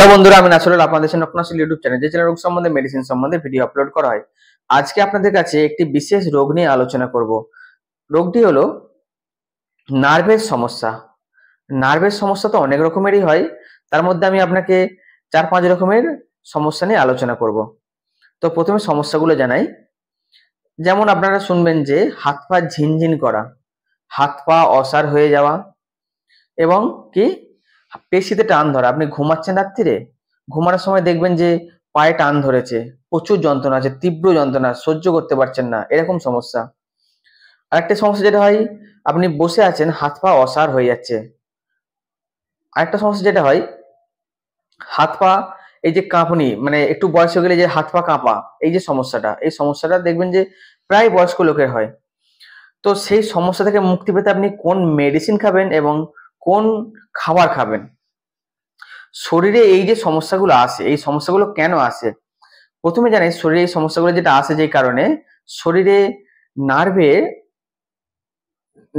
hello বন্ধুরা আমি নাসরুল আপনাদের সামনে আপনার ইউটিউব চ্যানেল যে চ্যানেল রোগ সম্বন্ধে মেডিসিন সম্বন্ধে ভিডিও আপলোড করা হয় আজকে আপনাদের কাছে একটি বিশেষ রোগ নিয়ে আলোচনা করব রোগটি হলো নার্ভের সমস্যা নার্ভের সমস্যা তো অনেক রকমেরই হয় তার মধ্যে আমি আপনাকে চার পাঁচ রকমের সমস্যা নিয়ে আলোচনা করব তো প্রথমে সমস্যাগুলো জানাই যেমন আপনারা শুনবেন যে হাত পা ঝিনঝিন করা হাত পা অসার হয়ে যাওয়া এবং কি পেশিতে টান ধরা আপনি ঘুমাচ্ছেন রাত্রিরে ঘুমানোর সময় দেখবেন যে পায়ে টান ধরেছে প্রচুর যন্ত্রণা আছে তীব্র যন্ত্রণা সহ্য করতে পারছেন না এরকম সমস্যা আরেকটা সমস্যা যেটা হয় আপনি বসে আছেন হাত পা অসার হয়ে যাচ্ছে আরেকটা সমস্যা যেটা হয় হাত পা এই যে কাঁপুনি মানে একটু বয়স হয়ে গেলে যে হাত পা কাঁপা এই যে সমস্যাটা এই সমস্যাটা দেখবেন যে প্রায় বয়স্ক লোকের হয় তো সেই সমস্যা থেকে মুক্তি পেতে আপনি কোন মেডিসিন খাবেন এবং কোন খাবার খাবেন শরীরে এই যে সমস্যাগুলো আসে এই সমস্যাগুলো কেন আসে প্রথমে জানি শরীরে এই সমস্যাগুলো যেটা আসে যে কারণে শরীরে নার্ভের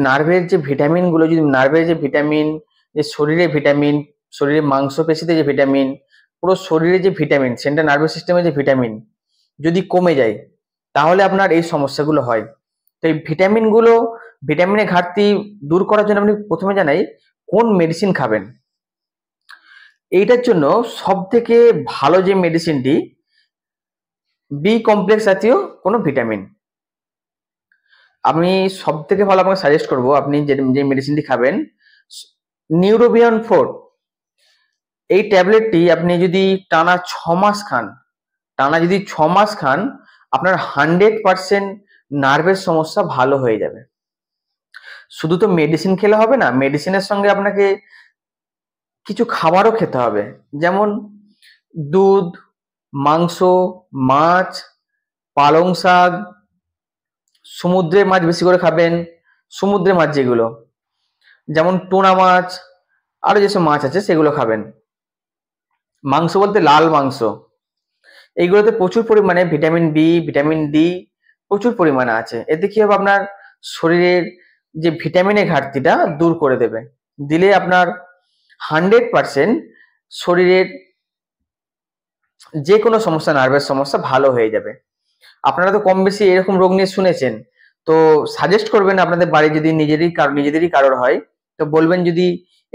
নার্ভের যে ভিটামিনগুলো যদি নার্ভের যে ভিটামিন যে শরীরে ভিটামিন শরীরে মাংসপেশিতে যে ভিটামিন পুরো শরীরে যে ভিটামিন সেন্টার নার্ভাস সিস্টেমে যে ভিটামিন যদি কমে যায় তাহলে আপনার এই সমস্যাগুলো হয় তো এই ভিটামিনগুলো ভিটামিনের ঘাটতি দূর করার জন্য আপনি প্রথমে জানাই কোন মেডিসিন খাবেন এইটার জন্য সব থেকে ভালো যে মেডিসিনটি বি কমপ্লেক্স জাতীয় কোনো ভিটামিন আমি সব থেকে ভালো আপনাকে সাজেস্ট করব আপনি যে যে মেডিসিনটি খাবেন নিউরোবিয়ান ফোর এই ট্যাবলেটটি আপনি যদি টানা ছ মাস খান টানা যদি ছ মাস খান আপনার হান্ড্রেড পারসেন্ট নার্ভের সমস্যা ভালো হয়ে যাবে শুধু তো মেডিসিন খেলে হবে না মেডিসিনের সঙ্গে আপনাকে কিছু খাবারও খেতে হবে যেমন দুধ মাংস মাছ পালং শাক সমুদ্রে মাছ বেশি করে খাবেন সমুদ্রে মাছ যেগুলো যেমন টোনা মাছ আরও যেসব মাছ আছে সেগুলো খাবেন মাংস বলতে লাল মাংস এইগুলোতে প্রচুর পরিমাণে ভিটামিন বি ভিটামিন ডি প্রচুর পরিমাণে আছে এতে কি হবে আপনার শরীরের যে ভিটামিনের ঘাটতিটা দূর করে দেবে দিলে আপনার হান্ড্রেড পারসেন্ট শরীরের যে কোনো সমস্যা নার্ভের সমস্যা ভালো হয়ে যাবে আপনারা তো কম বেশি এরকম রোগ নিয়ে শুনেছেন তো সাজেস্ট করবেন আপনাদের বাড়ি যদি নিজেরই কারো নিজেদেরই কারোর হয় তো বলবেন যদি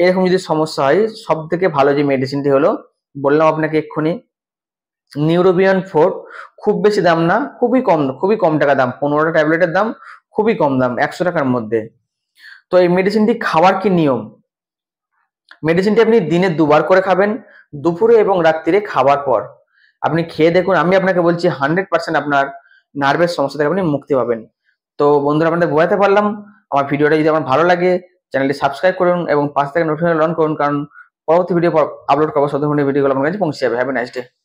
এরকম যদি সমস্যা হয় সব থেকে ভালো যে মেডিসিনটি হলো বললাম আপনাকে এক্ষুনি নিউরোবিয়ান ফোর খুব বেশি দাম না খুবই কম খুবই কম টাকা দাম পনেরোটা ট্যাবলেটের দাম খুবই কম দাম একশো টাকার মধ্যে তো এই মেডিসিনটি খাওয়ার কি নিয়ম মেডিসিনটি আপনি দিনে দুবার করে খাবেন দুপুরে এবং রাত্রিরে খাওয়ার পর আপনি খেয়ে দেখুন আমি আপনাকে বলছি হান্ড্রেড পার্সেন্ট আপনার নার্ভের সমস্যা থেকে আপনি মুক্তি পাবেন তো বন্ধুরা আপনাদের বোঝাতে পারলাম আমার ভিডিওটা যদি আমার ভালো লাগে চ্যানেলটি সাবস্ক্রাইব করুন এবং পাশ থেকে নোটিফিকেশন অন করুন কারণ পরবর্তী ভিডিও আপলোড করবো সদর্ভণীয় ভিডিওগুলো আপনার কাছে পৌঁছে যাবে হ্যাভ নাইস ডে